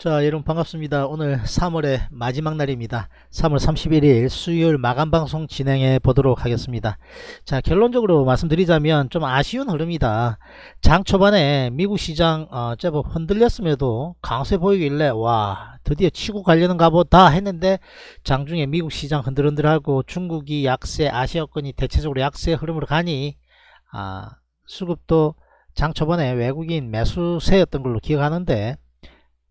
자 여러분 반갑습니다 오늘 3월의 마지막 날입니다 3월 31일 수요일 마감방송 진행해 보도록 하겠습니다 자 결론적으로 말씀드리자면 좀 아쉬운 흐름이다 장 초반에 미국 시장 어, 제법 흔들렸음에도 강세 보이길래 와 드디어 치고 가려는가 보다 했는데 장중에 미국 시장 흔들흔들하고 중국이 약세 아시아권이 대체적으로 약세 흐름으로 가니 아 수급도 장 초반에 외국인 매수세였던 걸로 기억하는데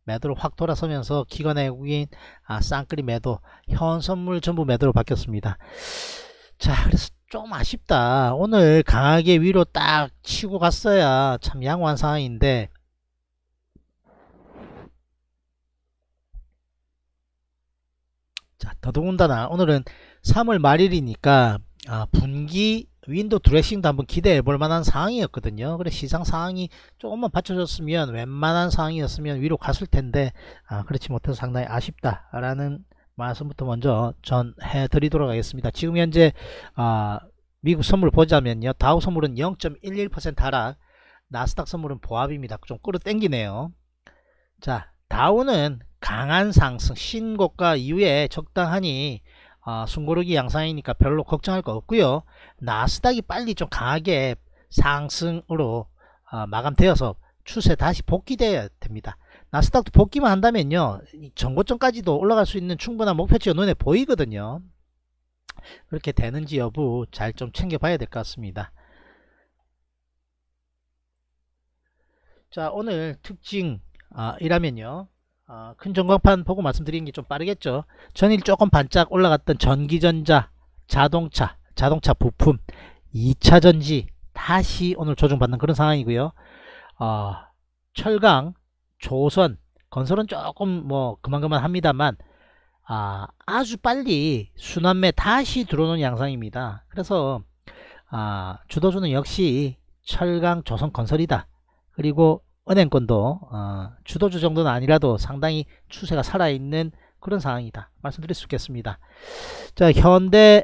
매도를 확 돌아서면서 기관외국인 아, 쌍끌이 매도 현선물 전부 매도로 바뀌었습니다 자 그래서 좀 아쉽다 오늘 강하게 위로 딱 치고 갔어야 참 양호한 상황인데 자 더더군다나 오늘은 3월 말일이니까 아, 분기 윈도 드레싱도 한번 기대해 볼 만한 상황이었거든요. 그래 시장 상황이 조금만 받쳐줬으면 웬만한 상황이었으면 위로 갔을 텐데 아, 그렇지 못해서 상당히 아쉽다라는 말씀부터 먼저 전해 드리도록 하겠습니다. 지금 현재 아, 미국 선물 보자면요. 다우 선물은 0.11% 하락, 나스닥 선물은 보합입니다. 좀 끌어당기네요. 자, 다우는 강한 상승, 신고가 이후에 적당하니 아, 숨고르기 양상이니까 별로 걱정할 거 없고요. 나스닥이 빨리 좀 강하게 상승으로 아, 마감되어서 추세 다시 복귀돼야 됩니다. 나스닥도 복귀만 한다면요. 전고점까지도 올라갈 수 있는 충분한 목표치가 눈에 보이거든요. 그렇게 되는지 여부 잘 좀 챙겨봐야 될 것 같습니다. 자 오늘 특징이라면요. 아, 어, 큰 전광판 보고 말씀드리는 게 좀 빠르겠죠. 전일 조금 반짝 올라갔던 전기전자, 자동차, 자동차 부품, 2차전지 다시 오늘 조정받는 그런 상황이고요. 어, 철강, 조선, 건설은 조금 뭐 그만그만 합니다만 아, 아주 빨리 순환매 다시 들어오는 양상입니다. 그래서 아, 주도주는 역시 철강 조선 건설이다. 그리고 은행권도 어, 주도주 정도는 아니라도 상당히 추세가 살아있는 그런 상황이다 말씀드릴 수 있겠습니다 자 현대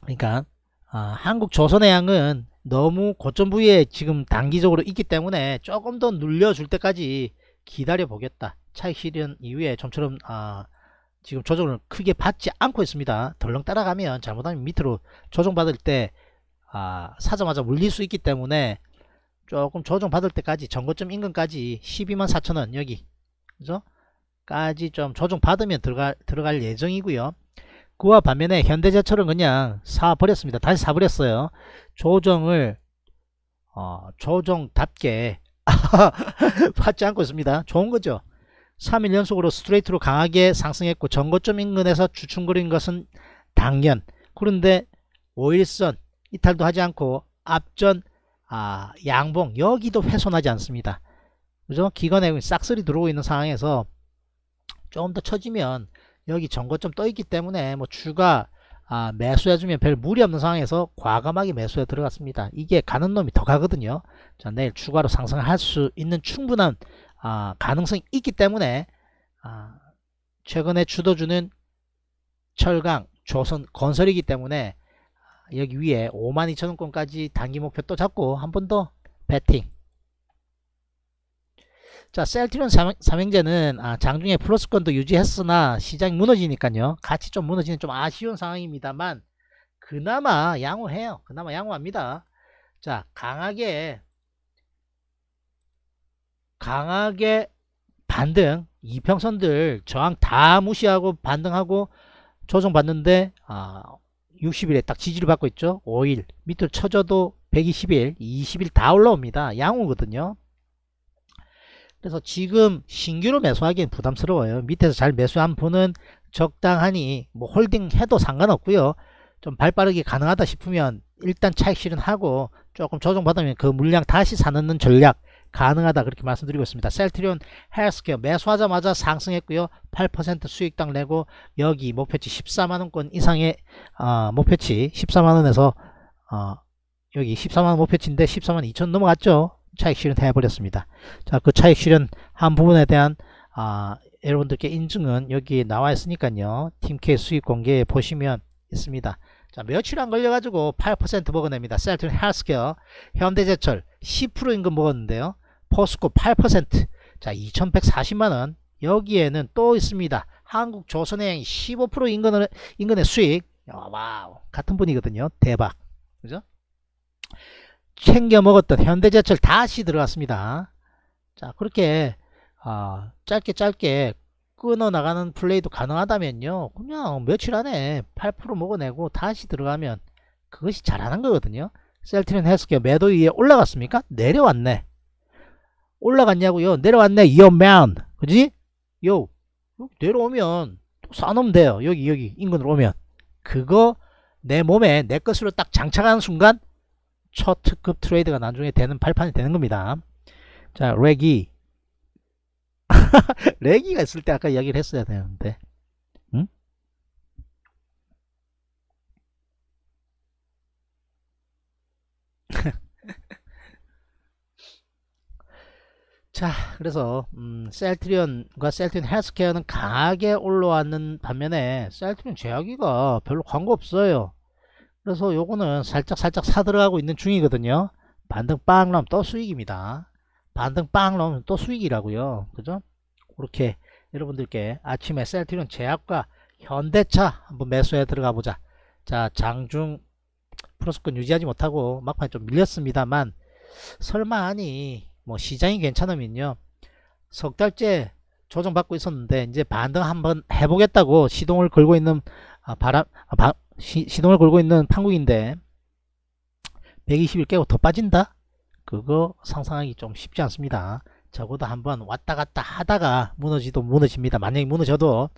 그러니까 어, 한국 조선해양은 너무 고점 부위에 지금 단기적으로 있기 때문에 조금 더 눌려줄 때까지 기다려 보겠다 차익 실현 이후에 좀처럼 어, 지금 조정을 크게 받지 않고 있습니다 덜렁 따라가면 잘못하면 밑으로 조정받을 때 아, 사자마자 물릴 수 있기 때문에 조금 조정받을 때까지 전고점 인근까지 12만 4천원 여기 그죠? 까지 좀 조정받으면 들어가, 들어갈 예정이고요 그와 반면에 현대제철은 그냥 사버렸습니다 다시 사버렸어요 조정을 어, 조정답게 받지 않고 있습니다 좋은거죠 3일 연속으로 스트레이트로 강하게 상승했고 전고점 인근에서 주춤거린 것은 당연 그런데 5일선 이탈도 하지 않고 앞전 아, 양봉 여기도 훼손하지 않습니다. 그죠? 기관에 싹쓸이 들어오고 있는 상황에서 조금 더 쳐지면 여기 전거점 떠 있기 때문에 뭐추가 아, 매수해주면 별 무리 없는 상황에서 과감하게 매수에 들어갔습니다. 이게 가는 놈이 더 가거든요. 자, 내일 추가로 상승할 수 있는 충분한 아, 가능성이 있기 때문에 아, 최근에 주도주는 철강, 조선 건설이기 때문에 여기 위에 52,000원권까지 단기 목표 또 잡고 한 번 더 배팅 자 셀트리온 삼행제는 아, 장중에 플러스권도 유지했으나 시장이 무너지니까요 같이 좀 무너지는 좀 아쉬운 상황입니다만 그나마 양호해요 그나마 양호합니다 자 강하게 강하게 반등 이평선들 저항 다 무시하고 반등하고 조정받는데 아, 60일에 딱 지지를 받고 있죠 5일 밑으로 쳐져도 120일 20일 다 올라옵니다 양호거든요 그래서 지금 신규로 매수하기엔 부담스러워요 밑에서 잘 매수한 분은 적당하니 뭐 홀딩 해도 상관없고요 좀 발빠르게 가능하다 싶으면 일단 차익 실현하고 조금 조정받으면 그 물량 다시 사는 놓 전략 가능하다 그렇게 말씀드리고 있습니다. 셀트리온 헬스케어 매수하자마자 상승했고요. 8% 수익당 내고 여기 목표치 14만원권 이상의 어, 목표치 14만원에서 어, 여기 14만원 목표치인데 14만 2천 넘어갔죠. 차익 실현 해버렸습니다. 자, 그 차익 실현 한 부분에 대한 아, 여러분들께 인증은 여기 나와 있으니까요. 팀케 수익 공개 보시면 있습니다. 자, 며칠 안 걸려가지고 8% 먹어냅니다. 셀트리 온 헬스케어, 현대제철 10% 임금 먹었는데요. 포스코 8%. 자, 2140만원. 여기에는 또 있습니다. 한국조선의15% 인근의, 인근의 수익. 와우. 같은 분이거든요. 대박. 그죠? 챙겨 먹었던 현대제철 다시 들어갔습니다. 자, 그렇게, 어, 짧게 짧게 끊어 나가는 플레이도 가능하다면요. 그냥 며칠 안에 8% 먹어내고 다시 들어가면 그것이 잘하는 거거든요. 셀트리온 헬스케어 매도 위에 올라갔습니까? 내려왔네. 올라갔냐고요 내려왔네 이어맨 그지 요 여기 내려오면 또 싸놓으면 돼요 여기 여기 인근으로 오면 그거 내 몸에 내 것으로 딱 장착하는 순간 첫 특급 트레이드가 나중에 되는 발판이 되는 겁니다 자 레기 레기가 있을 때 아까 이야기를 했어야 되는데 자 그래서 음, 셀트리온과 셀트리온 헬스케어는 강하게 올라왔는 반면에 셀트리온 제약이가 별로 광고 없어요 그래서 요거는 살짝 살짝 사들어가고 있는 중이거든요 반등 빵 나오면 또 수익입니다 반등 빵 나오면 또 수익이라고요 그죠 그렇게 여러분들께 아침에 셀트리온 제약과 현대차 한번 매수에 들어가 보자 자 장중 플러스권 유지하지 못하고 막판에 좀 밀렸습니다만 설마 아니 뭐 시장이 괜찮으면요 석 달째 조정받고 있었는데 이제 반등 한번 해보겠다고 시동을 걸고 있는 아, 바람 아, 바, 시, 동을 걸고 있는 판국인데 1 2 0일 깨고 더 빠진다 그거 상상하기 좀 쉽지 않습니다 적어도 한번 왔다갔다 하다가 무너지도 무너집니다 만약에 무너져도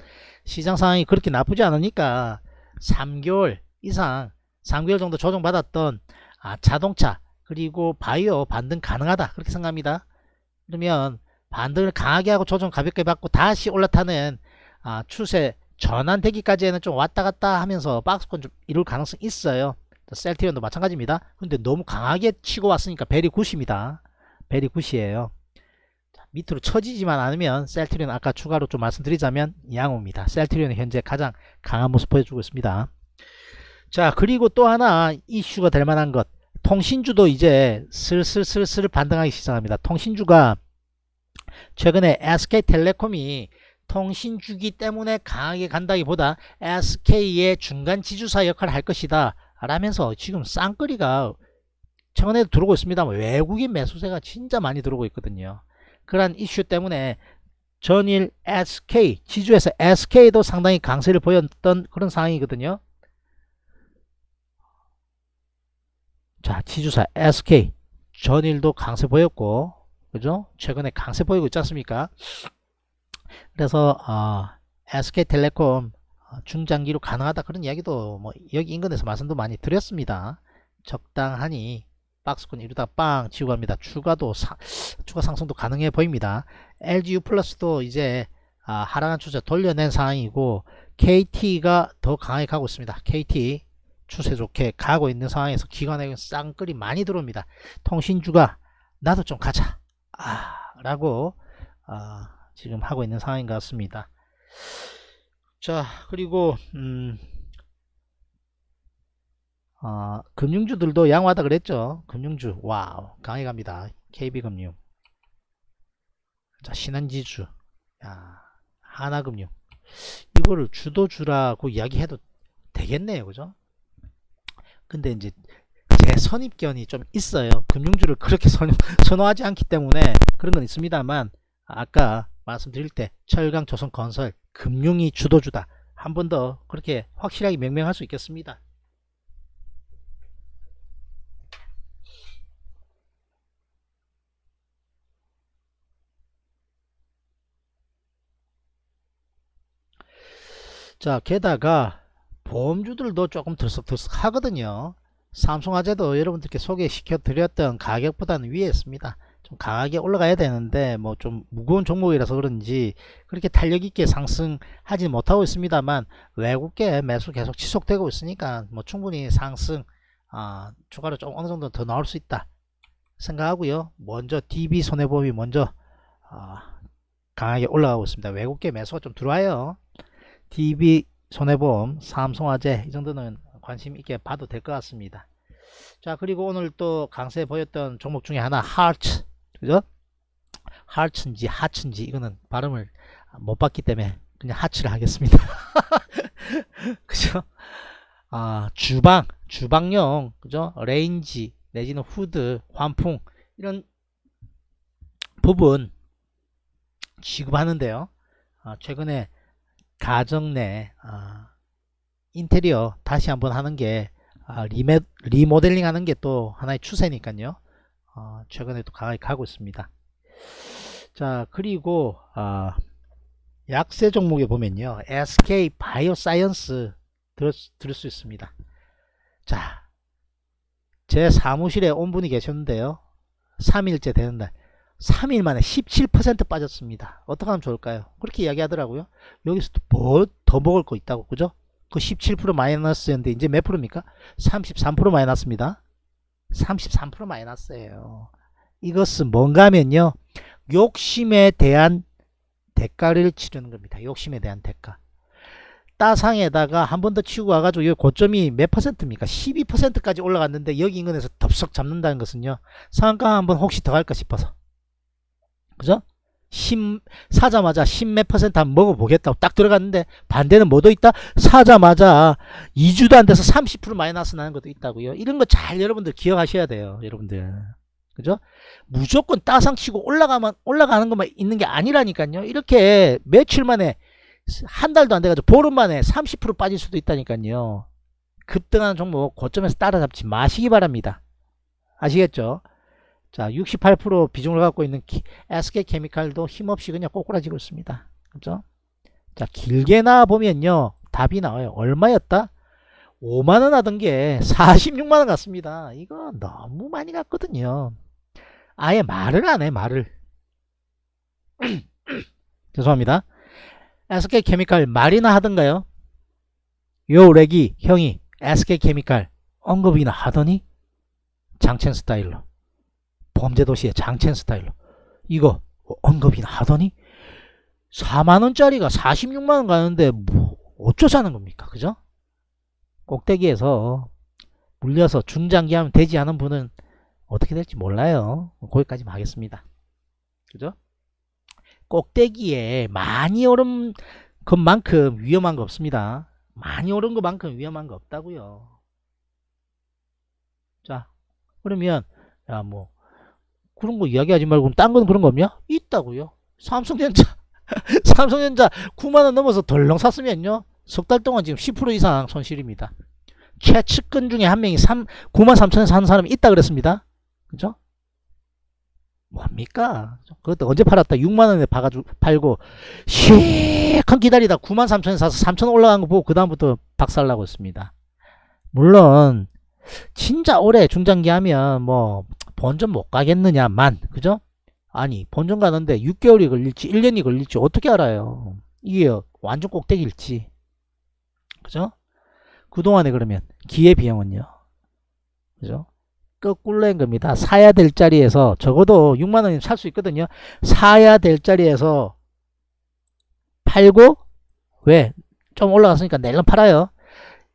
시장 상황이 그렇게 나쁘지 않으니까 3개월 이상 3개월 정도 조정받았던 아, 자동차 그리고 바이오 반등 가능하다 그렇게 생각합니다 그러면 반등을 강하게 하고 조정 가볍게 받고 다시 올라타는 아, 추세 전환되기까지는 좀 왔다갔다 하면서 박스권 좀 이룰 가능성이 있어요 셀티언도 마찬가지입니다 근데 너무 강하게 치고 왔으니까 베리 굿입니다 베리 굿이에요 밑으로 처지지만 않으면 셀트리온 아까 추가로 좀 말씀드리자면 양호입니다. 셀트리온은 현재 가장 강한 모습 보여주고 있습니다. 자 그리고 또 하나 이슈가 될 만한 것 통신주도 이제 슬슬슬슬 반등하기 시작합니다. 통신주가 최근에 SK텔레콤이 통신주기 때문에 강하게 간다기보다 SK의 중간 지주사 역할을 할 것이다 라면서 지금 쌍거리가 최근에 도 들어오고 있습니다 뭐 외국인 매수세가 진짜 많이 들어오고 있거든요. 그러한 이슈 때문에 전일 SK 지주에서 SK도 상당히 강세를 보였던 그런 상황이거든요. 자, 지주사 SK 전일도 강세 보였고 그죠? 최근에 강세 보이고 있지 않습니까? 그래서 어, 아, SK텔레콤 아, 중장기로 가능하다 그런 이야기도 뭐 여기 인근에서 말씀도 많이 드렸습니다. 적당하니 박스권 이루다 빵 치고 갑니다. 추가도 사, 추가 상승도 가능해 보입니다. LGU 플러스도 이제 아, 하락한 추세 돌려낸 상황이고 KT가 더 강하게 가고 있습니다. KT 추세 좋게 가고 있는 상황에서 기관에은 쌍끌이 많이 들어옵니다. 통신주가 나도 좀 가자 아, 라고 아, 지금 하고 있는 상황인 것 같습니다. 자 그리고 음, 어, 금융주들도 양호하다 그랬죠. 금융주 와우 강해 갑니다. KB금융 자 신한지주 야, 하나금융 이거를 주도주라고 이야기해도 되겠네요. 그죠? 근데 이제 제 선입견이 좀 있어요. 금융주를 그렇게 선, 선호하지 않기 때문에 그런 건 있습니다만 아까 말씀드릴 때 철강 조선건설 금융이 주도주다. 한 번 더 그렇게 확실하게 명명할 수 있겠습니다. 자 게다가 보험주들도 조금 들썩들썩 하거든요 삼성화재도 여러분들께 소개시켜 드렸던 가격보다는 위에 있습니다 좀 강하게 올라가야 되는데 뭐 좀 무거운 종목이라서 그런지 그렇게 탄력있게 상승하지 못하고 있습니다만 외국계 매수 계속 지속되고 있으니까 뭐 충분히 상승 아, 추가로 좀 어느정도 더 나올 수 있다 생각하고요 먼저 DB 손해보험이 먼저 아, 강하게 올라가고 있습니다 외국계 매수가 좀 들어와요 DB 손해보험, 삼성화재 이 정도는 관심 있게 봐도 될 것 같습니다. 자 그리고 오늘 또 강세 보였던 종목 중에 하나 하츠 그죠? 하츠인지 하츠인지 이거는 발음을 못 봤기 때문에 그냥 하츠를 하겠습니다. 그죠? 아 주방 주방용 그죠? 레인지 내지는 후드 환풍 이런 부분 취급하는데요. 아, 최근에 가정 내 어, 인테리어 다시 한번 하는 게 아, 리메, 리모델링 하는 게 또 하나의 추세니까요. 어, 최근에 도 강하게 가고 있습니다. 자 그리고 어, 약세 종목에 보면요. SK 바이오사이언스 들을, 들을 수 있습니다. 자, 제 사무실에 온 분이 계셨는데요. 3일째 되는 날 3일 만에 17% 빠졌습니다. 어떻게 하면 좋을까요? 그렇게 이야기하더라고요. 여기서 뭐더 먹을 거 있다고 그죠? 그 17% 마이너스였는데 이제 몇 프로입니까? 33% 마이너스입니다. 33% 마이너스예요. 이것은 뭔가면요. 욕심에 대한 대가를 치르는 겁니다. 욕심에 대한 대가. 따상에다가 한 번 더 치고 우 와가지고 여기 고점이 몇 퍼센트입니까? 12%까지 올라갔는데 여기 인근에서 덥석 잡는다는 것은요. 상한가 한번 혹시 더 갈까 싶어서. 그죠? 심, 사자마자 십 몇 퍼센트 한 먹어보겠다고 딱 들어갔는데 반대는 뭐도 있다? 사자마자 2주도 안 돼서 30% 마이너스 나는 것도 있다고요. 이런 거 잘 여러분들 기억하셔야 돼요. 여러분들. 그죠? 무조건 따상치고 올라가면 올라가는 것만 있는 게 아니라니까요. 이렇게 며칠 만에 한 달도 안 돼가지고 보름 만에 30% 빠질 수도 있다니까요. 급등하는 종목 고점에서 따라잡지 마시기 바랍니다. 아시겠죠? 자, 68% 비중을 갖고 있는 SK 케미칼도 힘없이 그냥 꼬꾸라지고 있습니다. 그죠? 자, 길게 나보면요. 답이 나와요. 얼마였다? 5만원 하던 게 46만원 같습니다. 이거 너무 많이 갔거든요. 아예 말을 안 해, 말을. 죄송합니다. SK 케미칼 말이나 하던가요? 요 렉이 형이 SK 케미칼 언급이나 하더니 장첸 스타일로 범죄도시의 장첸 스타일로 이거 언급이나 하더니 4만원짜리가 46만원 가는데 뭐 어쩌자는 겁니까 그죠? 꼭대기에서 물려서 중장기 하면 되지 않은 분은 어떻게 될지 몰라요 거기까지만 하겠습니다 그죠? 꼭대기에 많이 오른 것만큼 위험한 거 없습니다 많이 오른 것만큼 위험한 거 없다고요 자 그러면 야뭐 그런 거 이야기하지 말고 그럼 딴건 그런 거 없냐? 있다고요. 삼성전자 삼성전자 9만원 넘어서 덜렁 샀으면요. 석 달 동안 지금 10% 이상 손실입니다. 최측근 중에 한 명이 3, 9만 3천원 사는 사람이 있다 그랬습니다. 그죠? 뭡니까? 그것도 언제 팔았다? 6만원에 봐가지고 팔고 시큰 기다리다 9만 3천원 사서 3천 올라간 거 보고 그 다음부터 박살나고 있습니다. 물론 진짜 올해 중장기 하면 뭐 본점못 가겠느냐만 그죠? 아니 본점 가는데 6개월이 걸릴지 1년이 걸릴지 어떻게 알아요 이게 완전 꼭대기일지 그죠? 그동안에 그러면 기회비용은요 그죠? 거꾸로인 겁니다 사야 될 자리에서 적어도 6만원이면 살 수 있거든요 사야 될 자리에서 팔고 왜? 좀 올라갔으니까 내일 팔아요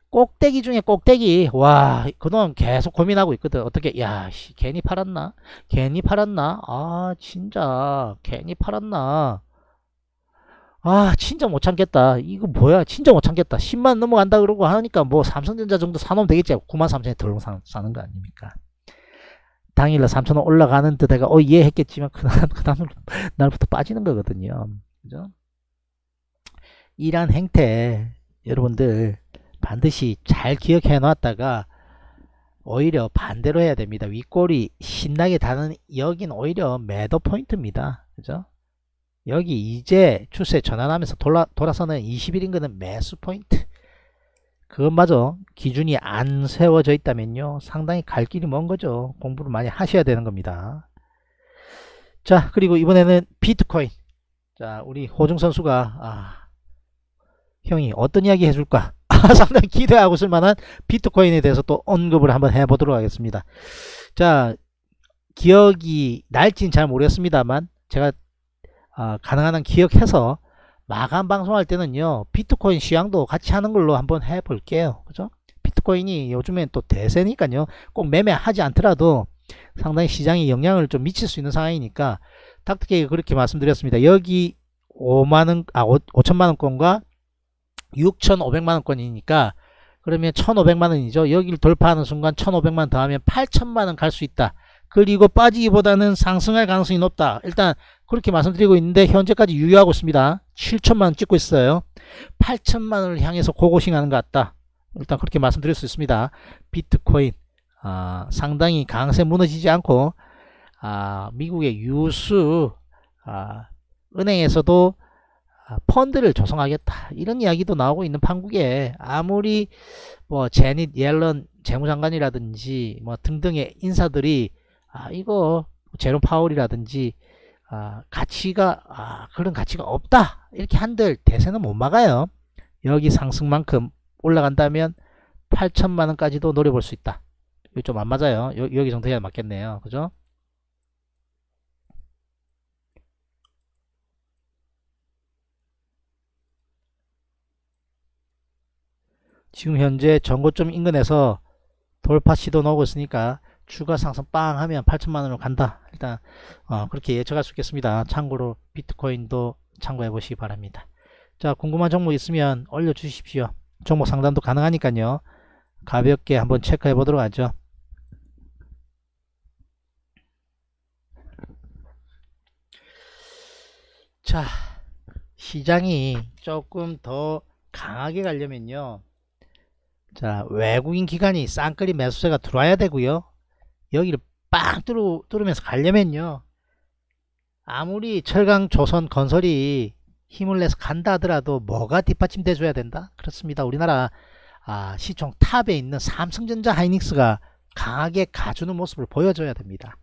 꼭대기 중에 꼭대기 와 그동안 계속 고민하고 있거든 어떻게 야 씨, 괜히 팔았나 괜히 팔았나 아 진짜 괜히 팔았나 아 진짜 못 참겠다 이거 뭐야 진짜 못 참겠다 10만 넘어간다 그러고 하니까 뭐 삼성전자 정도 사놓으면 되겠지 9만 3천에 덜 사는 거 아닙니까 당일날 3천원 올라가는 데 해가 어 이해했겠지만 그다음 그다음 날부터 빠지는 거거든요 그죠 이러한 행태 여러분들 반드시 잘 기억해 놨다가 오히려 반대로 해야 됩니다. 윗골이 신나게 다는 여긴 오히려 매도 포인트입니다. 그죠? 여기 이제 추세 전환하면서 돌아, 돌아서는 20일인 거는 매수 포인트. 그것마저 기준이 안 세워져 있다면요. 상당히 갈 길이 먼 거죠. 공부를 많이 하셔야 되는 겁니다. 자, 그리고 이번에는 비트코인. 자, 우리 호중 선수가, 아, 형이 어떤 이야기 해줄까? 상당히 기대하고 있을 만한 비트코인에 대해서 또 언급을 한번 해보도록 하겠습니다. 자, 기억이 날진 잘 모르겠습니다만 제가 어, 가능한 한 기억해서 마감 방송할 때는요 비트코인 시향도 같이 하는 걸로 한번 해볼게요 그죠 비트코인이 요즘엔 또 대세니까요 꼭 매매하지 않더라도 상당히 시장에 영향을 좀 미칠 수 있는 상황이니까 닥터케이가 그렇게 말씀드렸습니다 여기 5만원 아 5, 천만원권과 6,500만원권이니까 그러면 1,500만원이죠. 여기를 돌파하는 순간 1,500만원 더하면 8,000만원 갈 수 있다. 그리고 빠지기보다는 상승할 가능성이 높다. 일단 그렇게 말씀드리고 있는데 현재까지 유효하고 있습니다. 7천만원 찍고 있어요. 8천만원을 향해서 고고싱하는 것 같다. 일단 그렇게 말씀드릴 수 있습니다. 비트코인 아, 상당히 강세 무너지지 않고 아, 미국의 유수 아, 은행에서도 아, 펀드를 조성하겠다 이런 이야기도 나오고 있는 판국에 아무리 뭐 제닛 옐런 재무장관이라든지 뭐 등등의 인사들이 아 이거 제롬 파울이라든지아 가치가 아 그런 가치가 없다 이렇게 한들 대세는 못 막아요 여기 상승만큼 올라간다면 8천만원까지도 노려볼 수 있다 이거 좀안 맞아요 여, 여기 정도 해야 맞겠네요 그죠 지금 현재 전고점 인근에서 돌파 시도 나오고 있으니까 추가 상승 빵 하면 8천만원으로 간다 일단 어, 그렇게 예측할 수 있겠습니다 참고로 비트코인도 참고해 보시기 바랍니다 자 궁금한 정보 있으면 올려주십시오 종목 상담도 가능하니까요 가볍게 한번 체크해 보도록 하죠 자 시장이 조금 더 강하게 가려면요 자 외국인 기관이 쌍끌이 매수세가 들어와야 되고요 여기를 빵 뚫으, 뚫으면서 가려면요 아무리 철강 조선 건설이 힘을 내서 간다 하더라도 뭐가 뒷받침 돼줘야 된다 그렇습니다 우리나라 아, 시총 탑에 있는 삼성전자 하이닉스가 강하게 가주는 모습을 보여줘야 됩니다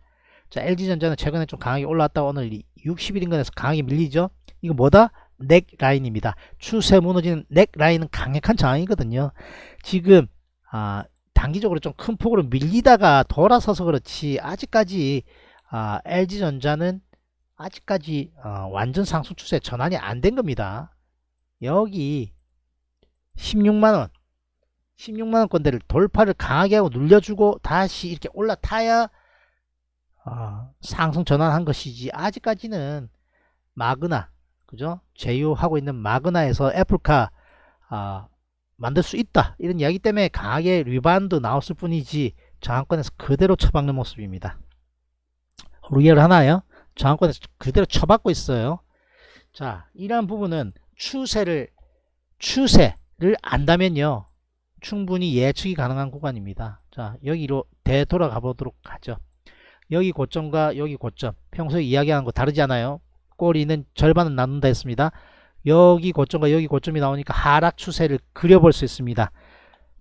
자 LG전자는 최근에 좀 강하게 올라왔다 오늘 60일인근에서 강하게 밀리죠 이거 뭐다 넥라인입니다. 추세 무너지는 넥라인은 강력한 저항이거든요. 지금 아, 단기적으로 좀 큰 폭으로 밀리다가 돌아서서 그렇지 아직까지 아, LG전자는 아직까지 어, 완전 상승 추세 전환이 안 된 겁니다. 여기 16만원 16만원 건대를 돌파를 강하게 하고 눌려주고 다시 이렇게 올라타야 어, 상승 전환한 것이지 아직까지는 마그나 그죠? 제휴하고 있는 마그나에서 애플카 아, 만들 수 있다. 이런 이야기 때문에 강하게 리반운드 나왔을 뿐이지 장항권에서 그대로 처박는 모습입니다. 루이엘 하나요? 장항권에서 그대로 처박고 있어요. 자, 이러한 부분은 추세를 추세를 안다면요. 충분히 예측이 가능한 구간입니다. 자, 여기로 되돌아가 보도록 하죠. 여기 고점과 여기 고점. 평소에 이야기하는 거 다르지 않아요? 꼬리는 절반은 나눈다 했습니다. 여기 고점과 여기 고점이 나오니까 하락 추세를 그려볼 수 있습니다.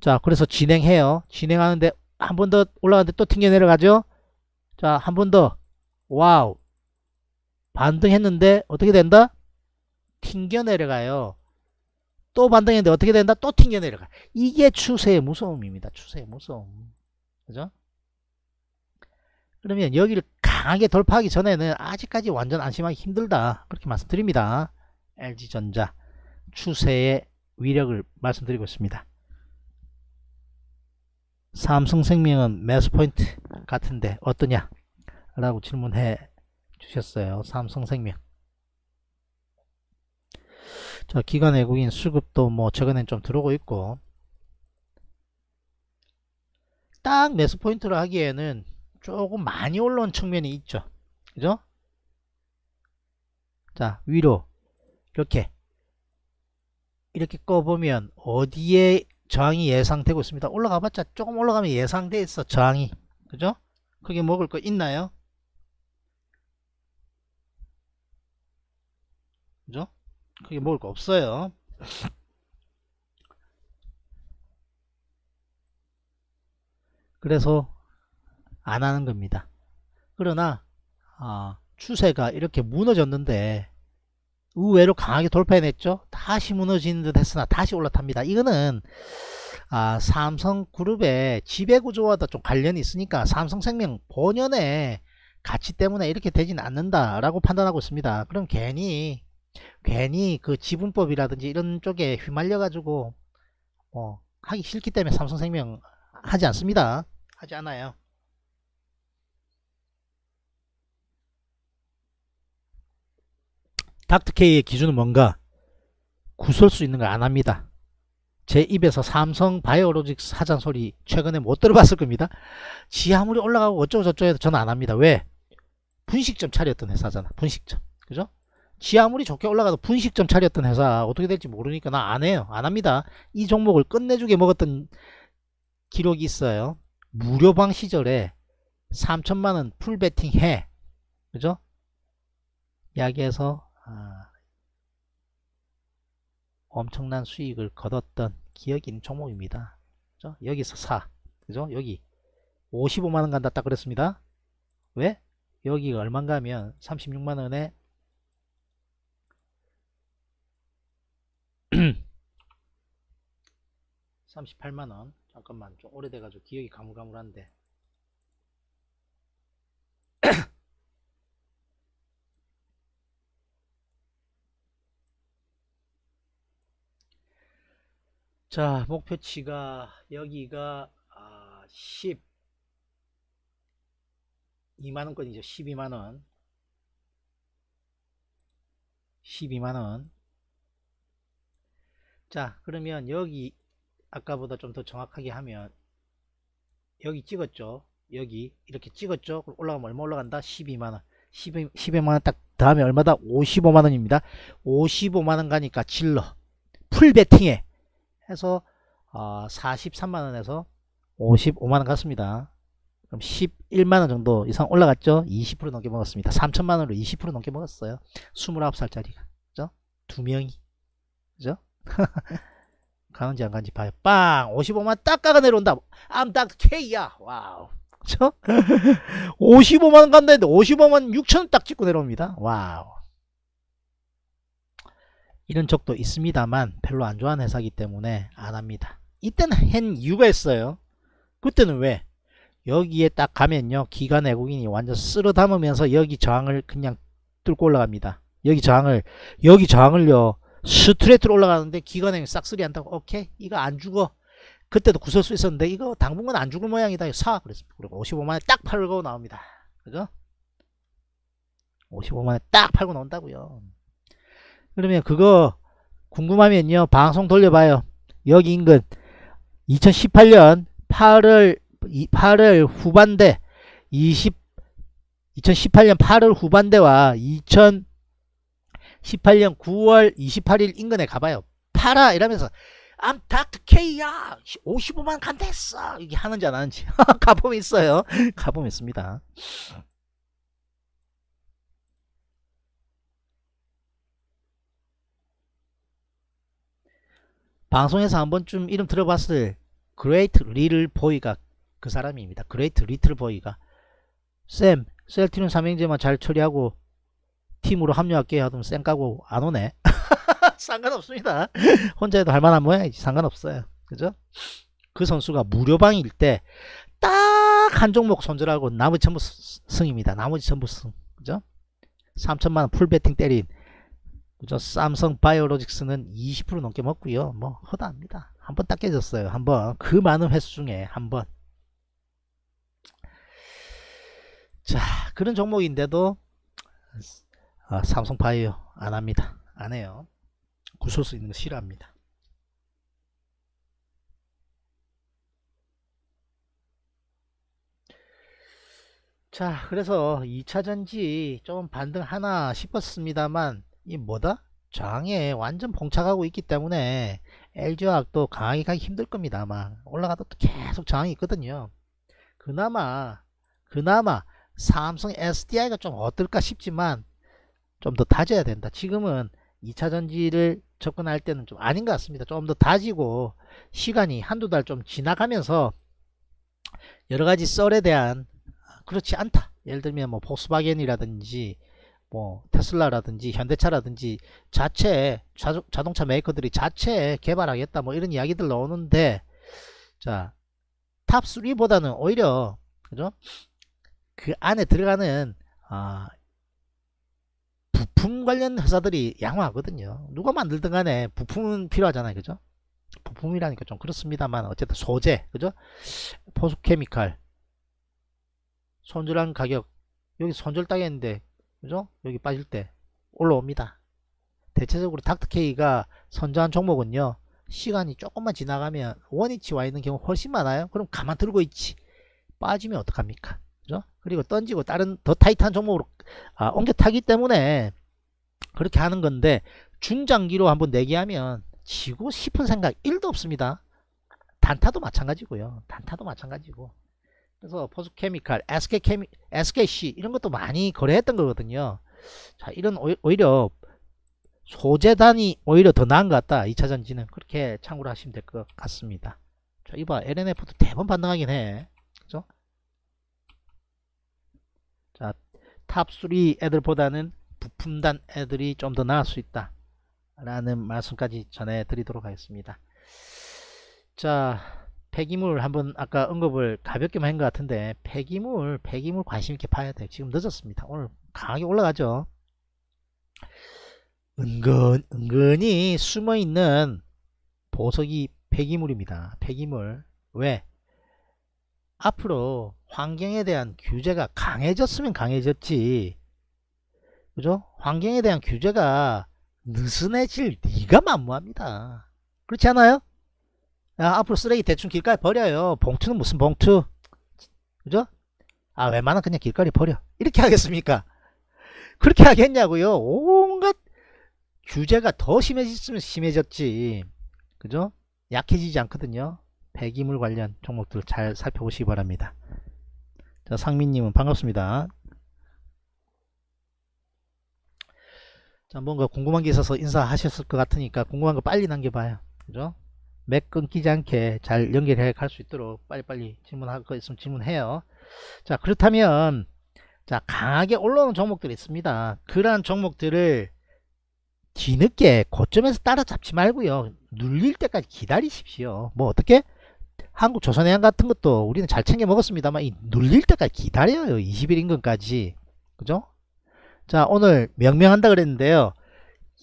자 그래서 진행해요. 진행하는데 한 번 더 올라가는데 또 튕겨 내려가죠. 자한 번 더 와우 반등했는데 어떻게 된다? 튕겨 내려가요. 또 반등했는데 어떻게 된다? 또 튕겨 내려가. 이게 추세의 무서움입니다. 추세의 무서움. 그죠? 그러면 여기를 강하게 돌파하기 전에는 아직까지 완전 안심하기 힘들다 그렇게 말씀드립니다 LG전자 추세의 위력을 말씀드리고 있습니다 삼성생명은 매수포인트 같은데 어떠냐 라고 질문해 주셨어요 삼성생명 자 기관 외국인 수급도 뭐 최근엔 좀 들어오고 있고 딱 매수 포인트로 하기에는 조금 많이 올라온 측면이 있죠. 그죠? 자, 위로 이렇게 이렇게 꺼보면 어디에 저항이 예상되고 있습니다. 올라가봤자 조금 올라가면 예상돼 있어 저항이. 그죠? 그게 먹을 거 있나요? 그죠? 그게 먹을 거 없어요. 그래서 안 하는 겁니다. 그러나 아, 추세가 이렇게 무너졌는데 의외로 강하게 돌파해냈죠. 다시 무너지는 듯 했으나 다시 올라탑니다. 이거는 아, 삼성그룹의 지배구조와도 좀 관련이 있으니까 삼성생명 본연의 가치 때문에 이렇게 되진 않는다라고 판단하고 있습니다. 그럼 괜히 괜히 그 지분법이라든지 이런 쪽에 휘말려 가지고 어, 하기 싫기 때문에 삼성생명 하지 않습니다. 하지 않아요. 닥터케이의 기준은 뭔가? 구설수 있는 걸 안 합니다. 제 입에서 삼성 바이오로직스 하잔 소리 최근에 못 들어봤을 겁니다. 지 아무리 올라가고 어쩌고저쩌고 해도 저는 안 합니다. 왜? 분식점 차렸던 회사잖아. 분식점. 그죠? 지 아무리 좋게 올라가도 분식점 차렸던 회사 어떻게 될지 모르니까 나 안 해요. 안 합니다. 이 종목을 끝내주게 먹었던 기록이 있어요. 무료방 시절에 3천만원 풀베팅 해. 그죠? 약에서 아, 엄청난 수익을 거뒀던 기억인 종목입니다. 그죠? 여기서 4. 그죠? 여기 55만원 간다 딱 그랬습니다. 왜? 여기가 얼만가 하면 36만원에 38만원 잠깐만 좀 오래돼가지고 기억이 가물가물한데 자 목표치가 여기가 아, 10 2만원권이죠 12만원 12만원 자 그러면 여기 아까보다 좀 더 정확하게 하면 여기 찍었죠 여기 이렇게 찍었죠 올라가면 얼마 올라간다 12만원 12, 12만원 딱 다음에 얼마다 55만원입니다 55만원 가니까 질러 풀 베팅에 해서 어, 아, 43만원에서 55만원 갔습니다. 그럼 11만원 정도 이상 올라갔죠? 20% 넘게 먹었습니다. 3천만원으로 20% 넘게 먹었어요. 29살짜리가. 그죠? 두 명이. 그죠? 가는지 안 가는지 봐요. 빵! 55만원 딱 까가 내려온다. 암딱 K야. 와우. 그죠? 55만원 간다 했는데 55만 6천원 딱 찍고 내려옵니다. 와우. 이런 적도 있습니다만 별로 안 좋아하는 회사기 때문에 안 합니다. 이때는 한 이유가 있어요. 그때는 왜? 여기에 딱 가면요. 기관 외국인이 완전 쓸어 담으면서 여기 저항을 그냥 뚫고 올라갑니다. 여기 저항을 여기 저항을요. 스트레이트로 올라가는데 기관행이 싹쓸이 한다고 오케이 이거 안 죽어 그때도 구설수 있었는데 이거 당분간 안 죽을 모양이다 이거 사 그랬습니다 그리고 55만에 딱 팔고 나옵니다 그죠 55만에 딱 팔고 나온다고요 그러면 그거 궁금하면요. 방송 돌려봐요. 여기 인근 2018년 8월 8월 후반대 20 2018년 8월 후반대와 2018년 9월 28일 인근에 가봐요. 팔아 이러면서 암 닥터 K야 55만 간댔어 이게 하는지 안 하는지 가보면 있어요 가보면 있습니다 방송에서 한 번쯤 이름 들어봤을 그레이트 리를 보이가 그 사람입니다. 그레이트 리틀 보이가 쌤 셀티는 삼행제만 잘 처리하고 팀으로 합류할게 하더니 쌤 까고 안 오네 상관없습니다 혼자 해도 할만한 모양이지 상관없어요 그죠 그 선수가 무료방일 때 딱 한 종목 손절하고 나머지 전부 승입니다 나머지 전부 승 그죠 3천만원 풀베팅 때린 그죠? 삼성 바이오로직스는 20% 넘게 먹고요. 뭐 허다합니다. 한번딱 깨졌어요. 한 번. 그 많은 횟수 중에 한 번. 자, 그런 종목인데도 아, 삼성 바이오 안 합니다. 안 해요. 구설수 있는 거 싫어합니다. 자, 그래서 2차전지 좀 반등 하나 싶었습니다만 이 뭐다? 장에 완전 봉착하고 있기 때문에 LG화학도 강하게 가기 힘들 겁니다. 아마 올라가도 또 계속 저항이 있거든요. 그나마 그나마 삼성 SDI가 좀 어떨까 싶지만 좀 더 다져야 된다. 지금은 2차전지를 접근할 때는 좀 아닌 것 같습니다. 좀 더 다지고 시간이 한두 달 좀 지나가면서 여러 가지 썰에 대한 그렇지 않다. 예를 들면 뭐 폭스바겐이라든지 뭐 테슬라라든지 현대차라든지 자체 자동차 메이커들이 자체 개발하겠다 뭐 이런 이야기들 나오는데 자 탑3보다는 오히려 그죠 그 안에 들어가는 아 부품 관련 회사들이 양호하거든요 누가 만들든 간에 부품은 필요하잖아요 그죠 부품이라니까 좀 그렇습니다만 어쨌든 소재 그죠 포스케미칼 손절한 가격 여기 손절 당했는데 그죠? 여기 빠질 때 올라옵니다. 대체적으로 닥터케이가 선전한 종목은요. 시간이 조금만 지나가면 원위치 와 있는 경우 훨씬 많아요. 그럼 가만 들고 있지. 빠지면 어떡합니까? 그죠? 그리고 던지고 다른 더 타이트한 종목으로 아, 옮겨 타기 때문에 그렇게 하는 건데 중장기로 한번 내기하면 지고 싶은 생각 1도 없습니다. 단타도 마찬가지고요. 단타도 마찬가지고. 그래서 포스케미칼, SK케미, SKC 이런 것도 많이 거래했던 거거든요. 자, 이런 오히려 소재단이 오히려 더 나은 것 같다. 2차 전지는 그렇게 참고를 하시면 될 것 같습니다. 자, 이봐 LNF도 대번 반등하긴 해. 그죠? 자, 탑3 애들보다는 부품단 애들이 좀 더 나을 수 있다. 라는 말씀까지 전해드리도록 하겠습니다. 자, 폐기물 한번 아까 언급을 가볍게만 한 것 같은데 폐기물 폐기물 관심있게 봐야 돼요 지금 늦었습니다 오늘 강하게 올라가죠 은근 은근히 숨어있는 보석이 폐기물입니다 폐기물 왜 앞으로 환경에 대한 규제가 강해졌으면 강해졌지 그죠 환경에 대한 규제가 느슨해질 네가 만무합니다 그렇지 않아요 야, 아, 앞으로 쓰레기 대충 길가에 버려요. 봉투는 무슨 봉투? 그죠? 아, 웬만한 그냥 길가에 버려. 이렇게 하겠습니까? 그렇게 하겠냐고요. 온갖 규제가 더 심해졌으면 심해졌지. 그죠? 약해지지 않거든요. 폐기물 관련 종목들 잘 살펴보시기 바랍니다. 자, 상민님은 반갑습니다. 자, 뭔가 궁금한 게 있어서 인사하셨을 것 같으니까 궁금한 거 빨리 남겨봐요. 그죠? 맥 끊기지 않게 잘 연결해 갈 수 있도록 빨리빨리 질문할 거 있으면 질문해요 자 그렇다면 자 강하게 올라오는 종목들이 있습니다 그러한 종목들을 뒤늦게 고점에서 따라잡지 말고요 눌릴 때까지 기다리십시오 뭐 어떻게 한국 조선해양 같은 것도 우리는 잘 챙겨 먹었습니다만 이 눌릴 때까지 기다려요 20일 인근까지 그죠 자 오늘 명명한다 그랬는데요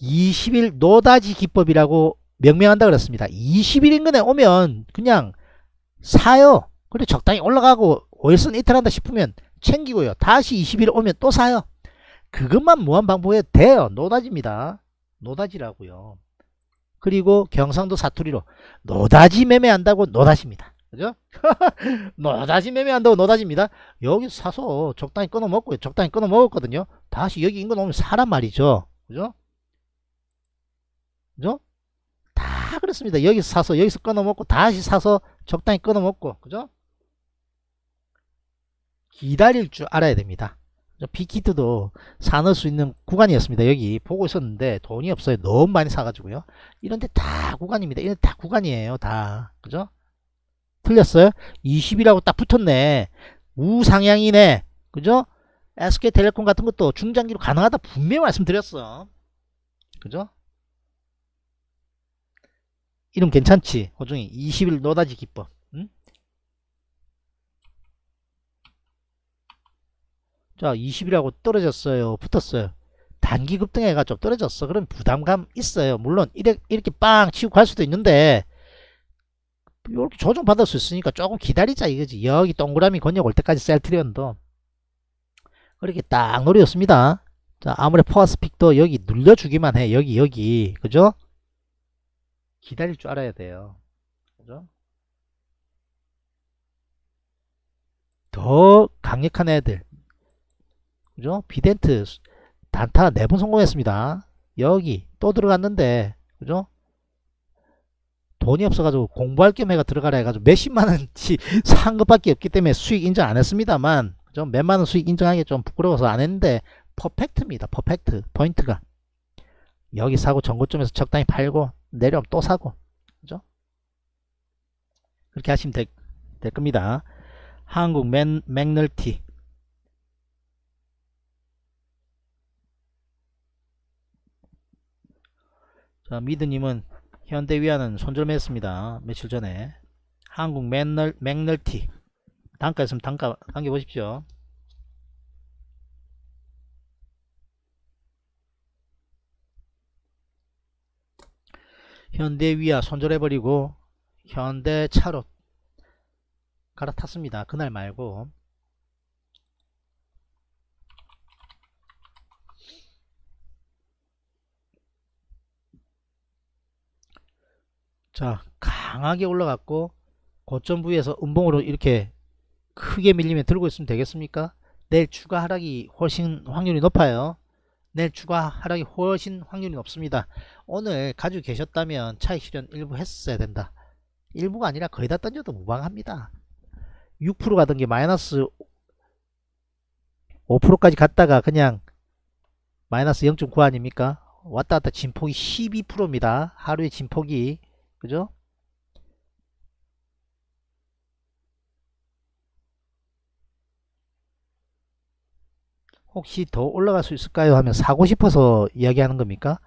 20일 노다지 기법이라고 명명한다 그랬습니다. 20일 인근에 오면 그냥 사요. 그리고 적당히 올라가고 월선 이틀 한다 싶으면 챙기고요. 다시 20일 오면 또 사요. 그것만 무한 방법에 도 돼요. 노다지입니다. 노다지라고요. 그리고 경상도 사투리로 노다지 매매한다고 노다지입니다. 그죠? 노다지 매매한다고 노다지입니다. 여기 사서 적당히 끊어 먹고요. 적당히 끊어 먹었거든요. 다시 여기 인근 오면 사람 말이죠. 그죠? 그죠? 다 그렇습니다. 여기서 사서 여기서 끊어 먹고 다시 사서 적당히 끊어 먹고 그죠? 기다릴 줄 알아야 됩니다. 빅키트도 사놓을 수 있는 구간이었습니다. 여기 보고 있었는데 돈이 없어요. 너무 많이 사가지고요. 이런데 다 구간입니다. 이런 데 다 구간이에요. 다 그죠? 틀렸어요? 20이라고 딱 붙었네. 우상향이네. 그죠? SK텔레콤 같은 것도 중장기로 가능하다 분명히 말씀드렸어. 그죠? 이름 괜찮지 호중이 그 20일 노다지 기법 응? 자 20이라고 떨어졌어요 붙었어요 단기 급등해가 좀 떨어졌어 그럼 부담감 있어요 물론 이렇게, 이렇게 빵 치고 갈 수도 있는데 이렇게 조정받을 수 있으니까 조금 기다리자 이거지 여기 동그라미 권역 올 때까지 셀트리온도 그렇게 딱 노렸습니다 자 아무래 포화스픽도 여기 눌려주기만 해 여기 여기 그죠 기다릴 줄 알아야 돼요. 그죠? 더 강력한 애들. 그죠? 비덴트 단타 4번 성공했습니다. 여기 또 들어갔는데 그죠? 돈이 없어가지고 공부할 겸 해가 들어가라 해가지고 몇십만원치 산 것밖에 없기 때문에 수익 인정 안 했습니다만 좀 몇만원 수익 인정하기 좀 부끄러워서 안 했는데 퍼펙트입니다. 퍼펙트 포인트가 여기 사고 전고점에서 적당히 팔고 내려오면 또 사고 그죠? 그렇게 하시면 되, 될 겁니다 한국 맨, 맥널티 자 미드님은 현대위안은 손절매했습니다 며칠 전에 한국 맨널 맥널티 단가 있으면 단가 당겨보십시오 현대위아 손절해버리고 현대차로 갈아탔습니다. 그날 말고 자 강하게 올라갔고 고점 부위에서 음봉으로 이렇게 크게 밀리면 들고 있으면 되겠습니까? 내일 추가 하락이 훨씬 확률이 높아요. 내일 네, 추가 하락이 훨씬 확률이 높습니다. 오늘 가지고 계셨다면 차익 실현 일부 했어야 된다. 일부가 아니라 거의 다 던져도 무방합니다. 6% 가던 게 마이너스 5%까지 갔다가 그냥 마이너스 0.9 아닙니까? 왔다 갔다 진폭이 12%입니다. 하루의 진폭이 그죠? 혹시 더 올라갈 수 있을까요? 하면 사고 싶어서 이야기하는 겁니까?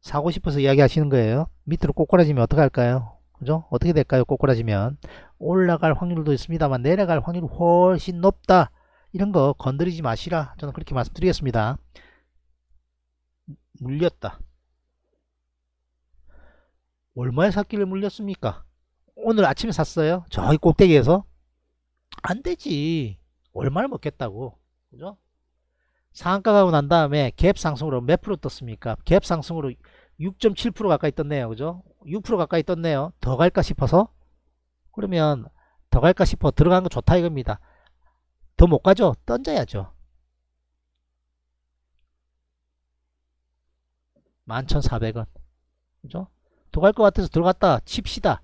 사고 싶어서 이야기하시는 거예요. 밑으로 꼬꾸라지면 어떡할까요? 그죠? 어떻게 될까요? 꼬꾸라지면 올라갈 확률도 있습니다만 내려갈 확률이 훨씬 높다. 이런 거 건드리지 마시라. 저는 그렇게 말씀드리겠습니다. 물렸다. 얼마에 샀길래 물렸습니까? 오늘 아침에 샀어요. 저기 꼭대기에서. 안 되지. 얼마를 먹겠다고. 그죠? 상한가 가고 난 다음에 갭 상승으로 몇 프로 떴습니까? 갭 상승으로 6.7% 가까이 떴네요. 그죠? 6% 가까이 떴네요. 더 갈까 싶어서? 그러면 더 갈까 싶어 들어간 거 좋다 이겁니다. 더 못 가죠? 던져야죠. 11,400원. 그죠? 더 갈 것 같아서 들어갔다 칩시다.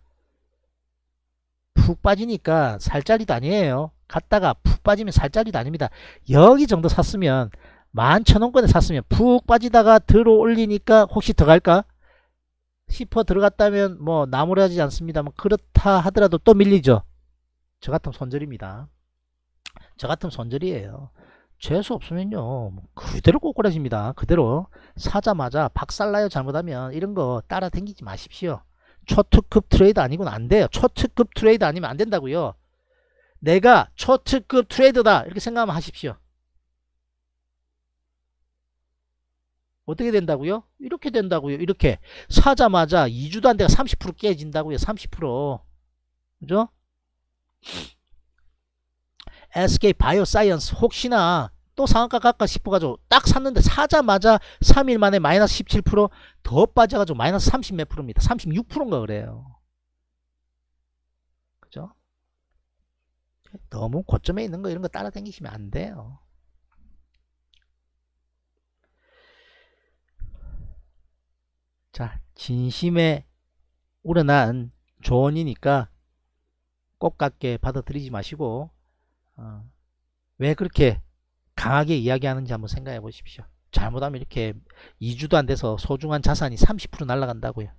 푹 빠지니까 살짜리도 아니에요. 갔다가 푹 빠지면 살짝이 아닙니다. 여기 정도 샀으면 1 1 0 0 0원권에 샀으면 푹 빠지다가 들어 올리니까 혹시 더 갈까? 싶어 들어갔다면 뭐 나무라지 않습니다만 뭐 그렇다 하더라도 또 밀리죠. 저 같으면 손절입니다. 저 같으면 손절이에요. 재수 없으면요 뭐 그대로 꼬꾸라집니다 그대로 사자마자 박살나요 잘못하면 이런거 따라 댕기지 마십시오 초특급 트레이드 아니고는 안돼요 초특급 트레이드 아니면 안된다고요 내가 초특급 트레이더다 이렇게 생각하면 하십시오. 어떻게 된다고요? 이렇게 된다고요. 이렇게 사자마자 2주도 안 돼가 30% 깨진다고요. 30% 그죠? SK 바이오사이언스 혹시나 또 상한가 깎아 싶어가지고 딱 샀는데 사자마자 3일 만에 마이너스 17%더 빠져가지고 마이너스 30 몇 프로입니다. 36%인가 그래요. 너무 고점에 있는 거 이런 거 따라다니시면 안 돼요. 자, 진심에 우러난 조언이니까 꽃같게 받아들이지 마시고 어, 왜 그렇게 강하게 이야기하는지 한번 생각해 보십시오. 잘못하면 이렇게 2주도 안 돼서 소중한 자산이 30% 날아간다고요.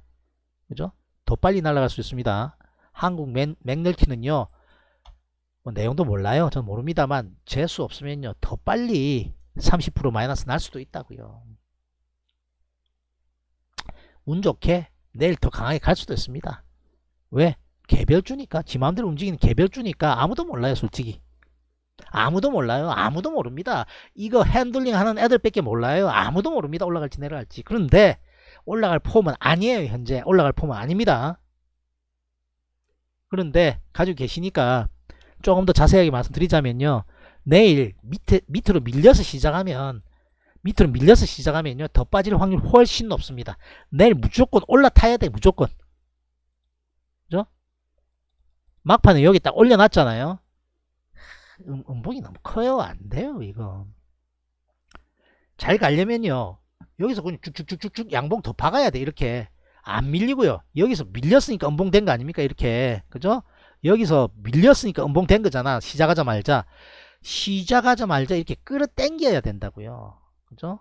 그죠? 더 빨리 날아갈 수 있습니다. 한국 맥, 맥널티는요. 뭐 내용도 몰라요. 전 모릅니다만 재수 없으면요. 더 빨리 30% 마이너스 날 수도 있다고요. 운 좋게 내일 더 강하게 갈 수도 있습니다. 왜? 개별주니까 지 마음대로 움직이는 개별주니까 아무도 몰라요 솔직히 아무도 몰라요 아무도 모릅니다 이거 핸들링 하는 애들밖에 몰라요 아무도 모릅니다 올라갈지 내려갈지 그런데 올라갈 폼은 아니에요 현재 올라갈 폼은 아닙니다 그런데 가지고 계시니까 조금 더 자세하게 말씀드리자면요. 내일 밑에, 밑으로 밀려서 시작하면 밑으로 밀려서 시작하면요. 더 빠질 확률 훨씬 높습니다. 내일 무조건 올라타야 돼. 무조건. 그죠? 막판에 여기 딱 올려놨잖아요. 음, 음봉이 너무 커요. 안 돼요. 이거. 잘 가려면요. 여기서 그냥 쭉쭉쭉쭉 양봉 더 박아야 돼. 이렇게. 안 밀리고요. 여기서 밀렸으니까 음봉된 거 아닙니까? 이렇게. 그죠? 여기서 밀렸으니까 음봉된 거잖아 시작하자 말자 시작하자 말자 이렇게 끌어 당겨야 된다고요 그죠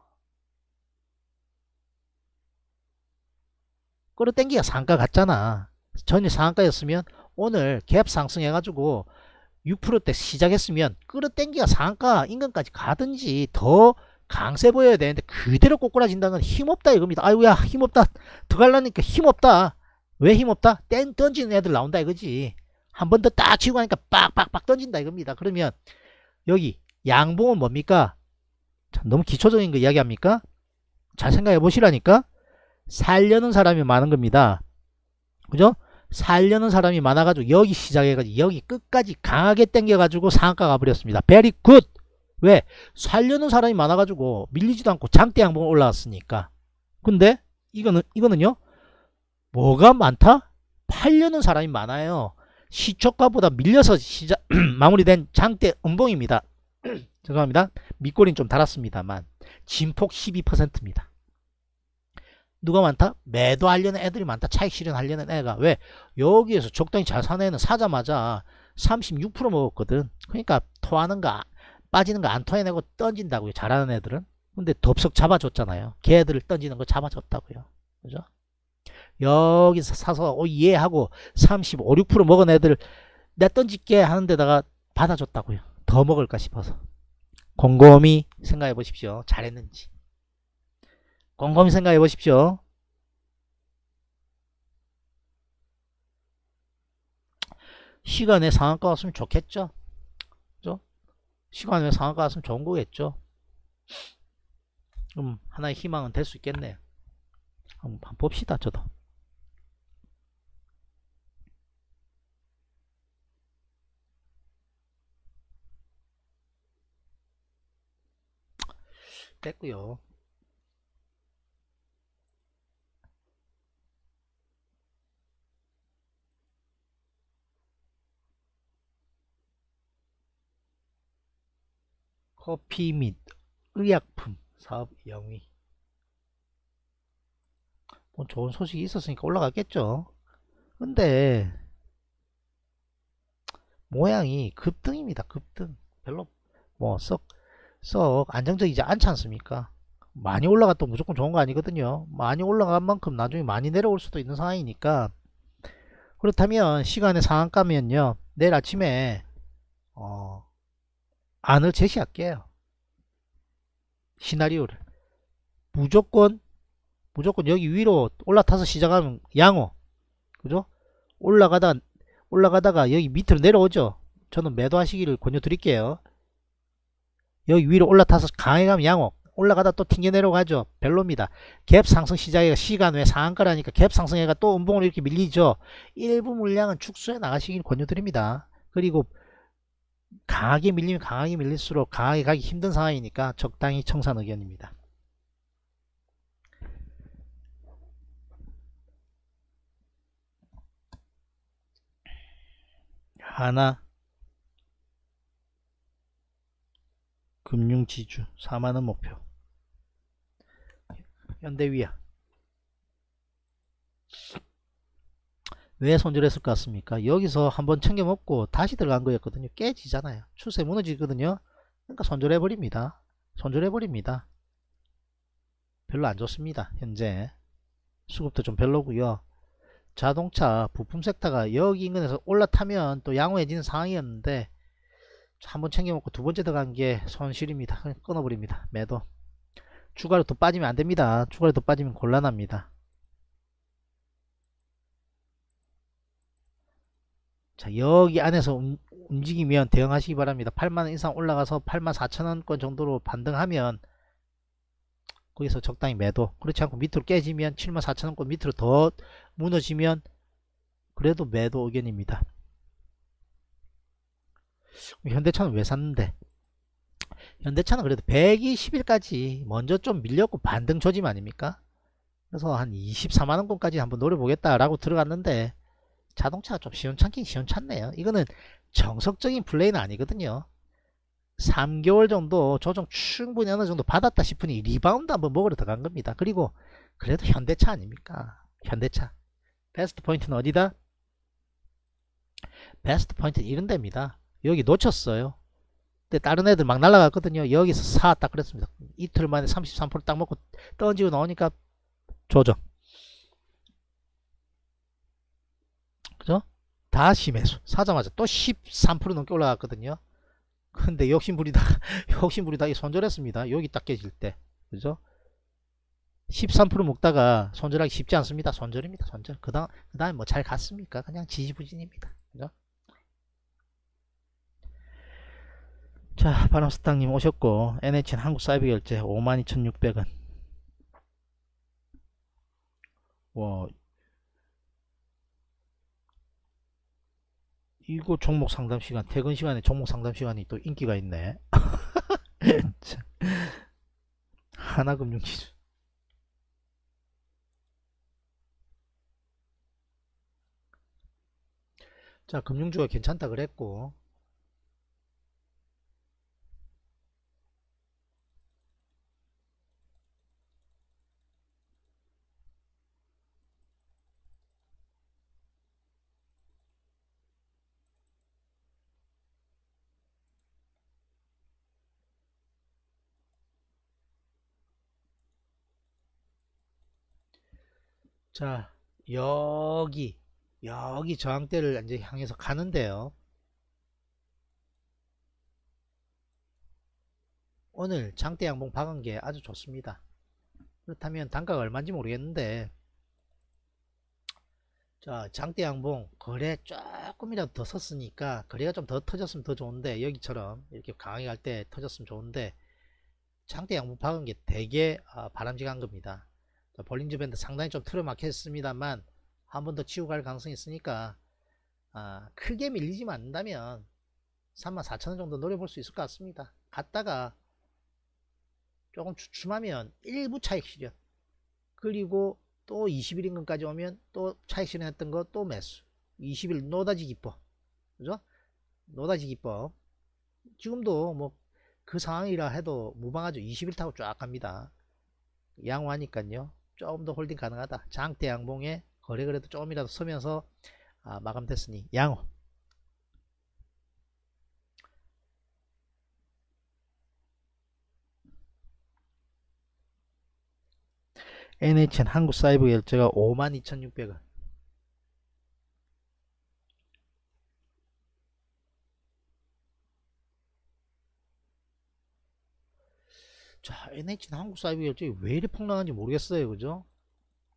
끌어 당기가 상가 같잖아 전일 상한가였으면 오늘 갭 상승해가지고 6%대 시작했으면 끌어당기가 상가 인근까지 가든지 더 강세 보여야 되는데 그대로 꼬꾸라진다는 건 힘없다 이겁니다. 아이고야 힘없다 더갈라니까 힘없다. 왜 힘없다? 땡 던지는 애들 나온다 이거지. 한번더딱 치고 하니까 빡빡빡 던진다 이겁니다. 그러면 여기 양봉은 뭡니까? 참 너무 기초적인 거 이야기합니까? 잘 생각해 보시라니까 살려는 사람이 많은 겁니다. 그죠? 살려는 사람이 많아가지고 여기 시작해가지고 여기 끝까지 강하게 땡겨가지고 상한가 가버렸습니다. 베리 굿! 왜? 살려는 사람이 많아가지고 밀리지도 않고 장대 양봉 올라왔으니까. 근데 이거는, 이거는요? 뭐가 많다? 팔려는 사람이 많아요. 시초가보다 밀려서 시작 마무리된 장대 음봉입니다. 죄송합니다. 밑골인 좀 달았습니다만 진폭 12%입니다. 누가 많다? 매도 하려는 애들이 많다. 차익 실현하려는 애가 왜? 여기에서 적당히 잘 사는 는 사자마자 36% 먹었거든. 그러니까 토하는 거 빠지는 거 안 토해내고 던진다고요. 잘하는 애들은. 근데 덥석 잡아줬잖아요. 걔들을 던지는 거 잡아줬다고요. 그죠? 여기서 사서 이해 하고 35, 6% 먹은 애들 내던질게 하는 데다가 받아줬다고요. 더 먹을까 싶어서. 곰곰이 생각해 보십시오. 잘했는지. 곰곰이 생각해 보십시오. 시간에 상한가 왔으면 좋겠죠. 그죠? 시간에 상한가 왔으면 좋은 거겠죠. 그럼 음, 하나의 희망은 될 수 있겠네요. 한번 봅시다, 저도. 뺐고요 커피 및 의약품 사업 영위 뭐 좋은 소식이 있었으니까 올라갔겠죠 근데 모양이 급등입니다 급등 별로 뭐썩 썩 안정적이지 않지 않습니까? 많이 올라가도 무조건 좋은 거 아니거든요. 많이 올라간 만큼 나중에 많이 내려올 수도 있는 상황이니까 그렇다면 시간의 상한가면요. 내일 아침에 어, 안을 제시할게요. 시나리오를 무조건 무조건 여기 위로 올라타서 시작하면 양호 그죠? 올라가다 올라가다가 여기 밑으로 내려오죠. 저는 매도하시기를 권유 드릴게요. 여기 위로 올라타서 강하게 가면 양호 올라가다 또 튕겨 내려가죠 별로입니다 갭 상승 시작이 시간 외 상한가라니까 갭 상승해가 또 음봉으로 이렇게 밀리죠 일부 물량은 축소해 나가시길 권유드립니다 그리고 강하게 밀리면 강하게 밀릴수록 강하게 가기 힘든 상황이니까 적당히 청산 의견입니다 하나 금융지주 4만원 목표 현대위아 왜 손절했을 것 같습니까? 여기서 한번 챙겨 먹고 다시 들어간 거였거든요. 깨지잖아요. 추세 무너지거든요. 그러니까 손절해버립니다. 손절해버립니다. 별로 안 좋습니다. 현재 수급도 좀 별로고요. 자동차 부품 섹터가 여기 인근에서 올라타면 또 양호해지는 상황이었는데 한번 챙겨 먹고 두 번째 들어간 게 손실입니다. 끊어버립니다. 매도. 추가로 더 빠지면 안 됩니다. 추가로 더 빠지면 곤란합니다. 자 여기 안에서 움직이면 대응하시기 바랍니다. 8만원 이상 올라가서 8만 4천원권 정도로 반등하면 거기서 적당히 매도 그렇지 않고 밑으로 깨지면 7만 4천원권 밑으로 더 무너지면 그래도 매도 의견입니다. 현대차는 왜 샀는데 현대차는 그래도 120일까지 먼저 좀 밀렸고 반등 조짐 아닙니까 그래서 한 24만원권까지 한번 노려보겠다 라고 들어갔는데 자동차가 좀 시원찮긴 시원찮네요 이거는 정석적인 플레이는 아니거든요 3개월 정도 조정 충분히 어느 정도 받았다 싶으니 리바운드 한번 먹으러 들어간 겁니다. 그리고 그래도 현대차 아닙니까? 현대차. 베스트 포인트는 어디다? 베스트 포인트는 이런 데입니다. 여기 놓쳤어요. 근데 다른 애들 막 날라갔거든요. 여기서 4딱 그랬습니다. 이틀 만에 33%딱 를 먹고 던지고 나오니까 조정. 그죠? 다 심해수. 사자마자 또 13% 넘게 올라갔거든요. 근데 욕심부리다, 욕심부리다 손절했습니다. 여기 딱 깨질 때. 그죠? 13% 먹다가 손절하기 쉽지 않습니다. 손절입니다. 손절. 그 다음, 그 다음에 뭐 잘 갔습니까? 그냥 지지부진입니다. 그죠? 자, 바람스탕님 오셨고 NHN 한국사이비결제 52,600원 와 이거 종목 상담 시간 퇴근 시간에 종목 상담 시간이 또 인기가 있네 하나금융지주 자 금융주가 괜찮다 그랬고 자 여기 여기 저항대를 이제 향해서 가는데요 오늘 장대 양봉 박은 게 아주 좋습니다 그렇다면 단가가 얼마인지 모르겠는데 자 장대 양봉 거래 조금이라도 더 섰으니까 거래가 좀 더 터졌으면 더 좋은데 여기처럼 이렇게 강하게 갈 때 터졌으면 좋은데 장대 양봉 박은 게 되게 아, 바람직한 겁니다 볼린즈 밴드 상당히 좀 틀어막혔습니다만 한 번 더 치고 갈 가능성이 있으니까 아, 크게 밀리지 않는다면 34,000원 정도 노려볼 수 있을 것 같습니다. 갔다가 조금 주춤하면 일부 차익 실현 그리고 또 20일 인근까지 오면 또 차익 실현했던 거 또 매수 20일 노다지 기법 그죠? 노다지 기법 지금도 뭐 그 상황이라 해도 무방하죠. 20일 타고 쫙 갑니다. 양호하니까요. 조금 더 홀딩 가능하다. 장대 양봉에 거래 그래도 조금이라도 서면서 아, 마감됐으니 양호. NHN 한국사이버 결제가 52,600원. 자 NH는 한국 사이버결제가 왜 이렇게 폭락한지 모르겠어요 그죠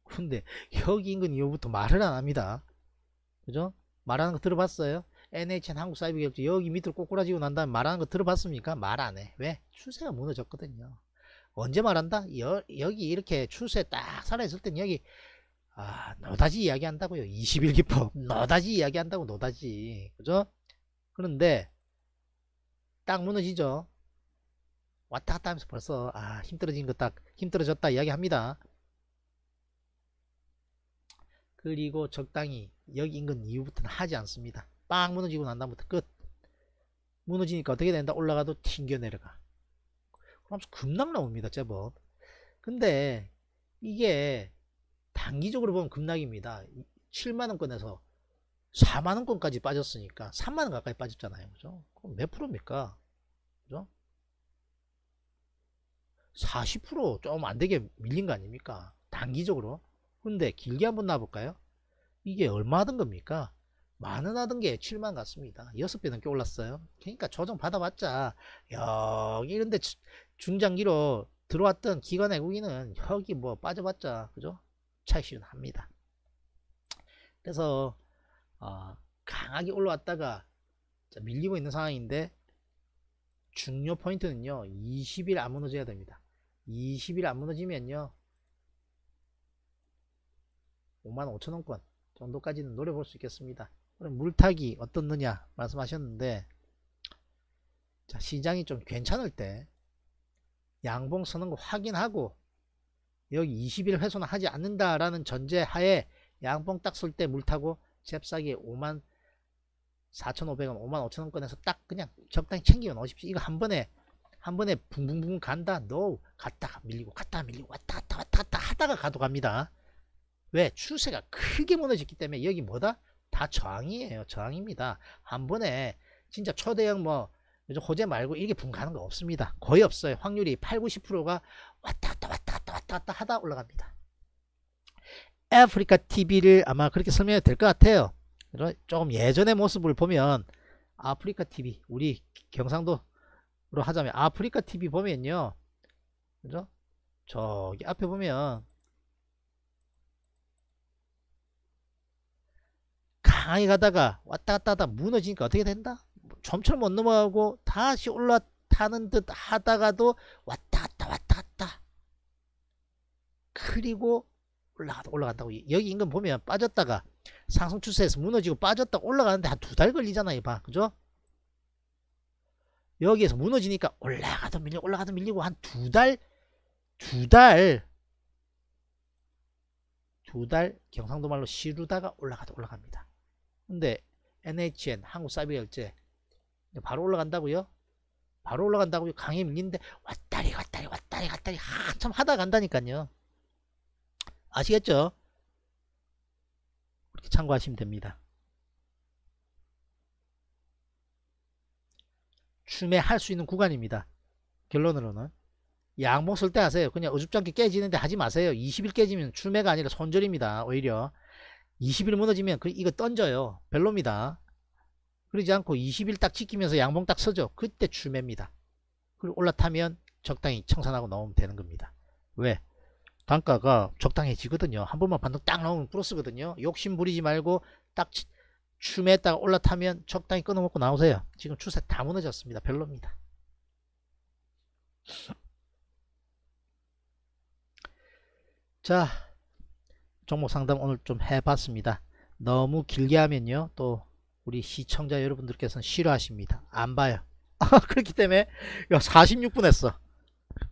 근데 여기 인근 이후부터 말을 안 합니다 그죠 말하는 거 들어봤어요 NHN 한국 사이버결제 여기 밑으로 꼬꾸라지고 난 다음에 말하는 거 들어봤습니까 말 안해 왜 추세가 무너졌거든요 언제 말한다 여, 여기 이렇게 추세 딱 살아있을 땐 여기 아 너다지 이야기한다고요 21기법 너다지 이야기한다고 너다지 그죠 그런데 딱 무너지죠 왔다 갔다 하면서 벌써 아 힘들어진 거딱 힘들어졌다 이야기합니다. 그리고 적당히 여기 인근 이후부터는 하지 않습니다. 빵 무너지고 난 다음부터 끝. 무너지니까 어떻게 된다? 올라가도 튕겨 내려가. 그러면서 급락 나옵니다. 제법. 근데 이게 단기적으로 보면 급락입니다. 7만원권에서 4만원권까지 빠졌으니까 3만원 가까이 빠졌잖아요. 그죠? 그럼 몇 프로입니까? 그죠? 40%좀 안되게 밀린 거 아닙니까 단기적으로 근데 길게 한번 놔볼까요 이게 얼마 하던 겁니까 만원 하던 게 7만 같습니다 6배 넘게 올랐어요 그러니까 조정 받아봤자 여기 이런데 중장기로 들어왔던 기관 외국인은 여기 뭐 빠져봤자 그죠 차이 실현합니다 그래서 어, 강하게 올라왔다가 밀리고 있는 상황인데 중요 포인트는요 20일 안무너져야 됩니다 20일 안 무너지면요 5만 5천원권 정도까지는 노려볼 수 있겠습니다 그럼 물타기 어떻느냐 말씀하셨는데 자 시장이 좀 괜찮을 때 양봉 서는 거 확인하고 여기 20일 훼손 하지 않는다라는 전제 하에 양봉 딱 쓸 때 물타고 잽싸게 5 4,500원, 5만 5천원권에서 딱 그냥 적당히 챙겨 놓으십시오. 이거 한 번에 한 번에 붕붕붕 간다 n 갔다가 밀리고 갔다 밀리고 왔다 갔다 왔다 갔다 하다가 가도 갑니다 왜 추세가 크게 무너졌기 때문에 여기 뭐다 다 저항이에요 저항입니다 한 번에 진짜 초대형 뭐 요즘 호재 말고 이게 붕 가는 거 없습니다 거의 없어요 확률이 8, 90%가 왔다 갔다 왔다 갔다 왔다 갔다 하다 올라갑니다 아프리카 TV를 아마 그렇게 설명해도 될 것 같아요 조금 예전의 모습을 보면 아프리카 TV 우리 경상도 하자면 아프리카 TV 보면요. 그죠? 저기 앞에 보면 강하 가다가 왔다 갔다 하다 무너지니까 어떻게 된다? 뭐 점철 못 넘어가고 다시 올라타는 듯 하다가도 왔다 갔다 왔다 갔다 그리고 올라가다 올라간다고 여기 인근 보면 빠졌다가 상승 추세에서 무너지고 빠졌다가 올라가는데 한 두 달 걸리잖아요 봐 그죠 여기에서 무너지니까 올라가도 밀리고 올라가도 밀리고 한 두 달 두 달 두 달 경상도 말로 시루다가 올라가도 올라갑니다. 근데 NHN 한국사비결제 바로 올라간다고요? 바로 올라간다고요? 강에 밀린데 왔다리 왔다리 왔다리 왔다리 한참 하다 간다니까요. 아시겠죠? 그렇게 참고하시면 됩니다. 추매할 수 있는 구간입니다. 결론으로는. 양봉쓸 때 하세요. 그냥 어줍잖게 깨지는데 하지 마세요. 20일 깨지면 추매가 아니라 손절입니다. 오히려. 20일 무너지면 그 이거 던져요. 별로입니다. 그러지 않고 20일 딱 지키면서 양봉 딱 서죠. 그때 추매입니다. 그리고 올라타면 적당히 청산하고 넘으면 되는 겁니다. 왜? 단가가 적당해지거든요. 한 번만 반등 딱 나오면 플러스거든요. 욕심 부리지 말고 딱 추매했다가 올라타면 적당히 끊어먹고 나오세요. 지금 추세 다 무너졌습니다. 별로입니다. 자 종목 상담 오늘 좀 해봤습니다. 너무 길게 하면요. 또 우리 시청자 여러분들께서는 싫어하십니다. 안 봐요. 그렇기 때문에 46분 했어.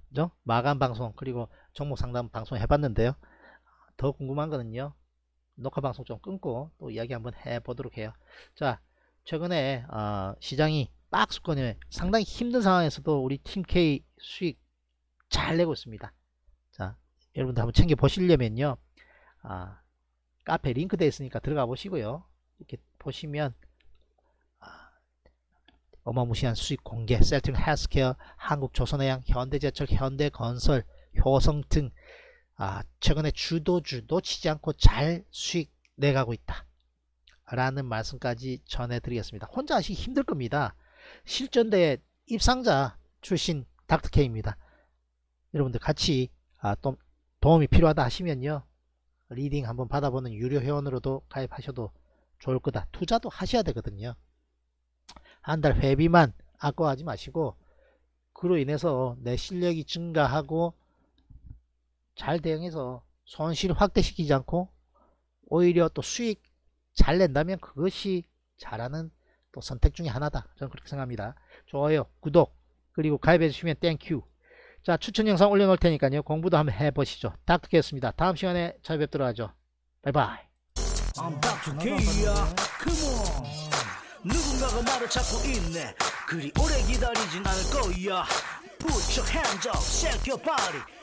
그죠? 마감 방송 그리고 종목 상담 방송 해봤는데요. 더 궁금한 거는요. 녹화 방송 좀 끊고 또 이야기 한번 해보도록 해요. 자, 최근에 어, 시장이 빡스권에 상당히 힘든 상황에서도 우리 팀 K 수익 잘 내고 있습니다. 자, 여러분들 한번 챙겨 보시려면요, 아, 카페 링크 되어 있으니까 들어가 보시고요. 이렇게 보시면 아, 어마무시한 수익 공개, 셀팅 헬스케어, 한국조선해양, 현대제철, 현대건설, 효성 등 아, 최근에 주도주도 치지 않고 잘 수익 내가고 있다. 라는 말씀까지 전해드리겠습니다. 혼자 하시기 힘들 겁니다. 실전대 입상자 출신 닥터케입니다. 여러분들 같이 아, 또 도움이 필요하다 하시면요. 리딩 한번 받아보는 유료 회원으로도 가입하셔도 좋을 거다. 투자도 하셔야 되거든요. 한 달 회비만 아까워하지 마시고 그로 인해서 내 실력이 증가하고 잘 대응해서 손실 확대시키지 않고 오히려 또 수익 잘 낸다면 그것이 잘하는 또 선택 중의 하나다 저는 그렇게 생각합니다 좋아요 구독 그리고 가입해 주시면 땡큐 자 추천 영상 올려놓을 테니까요 공부도 한번 해보시죠 닥터겠습니다 다음 시간에 찾아뵙도록 하죠 바이바이 누군가가 나를 찾고 있네 그리 오래 기다리진 않을 거야 Put your hands up, shake your body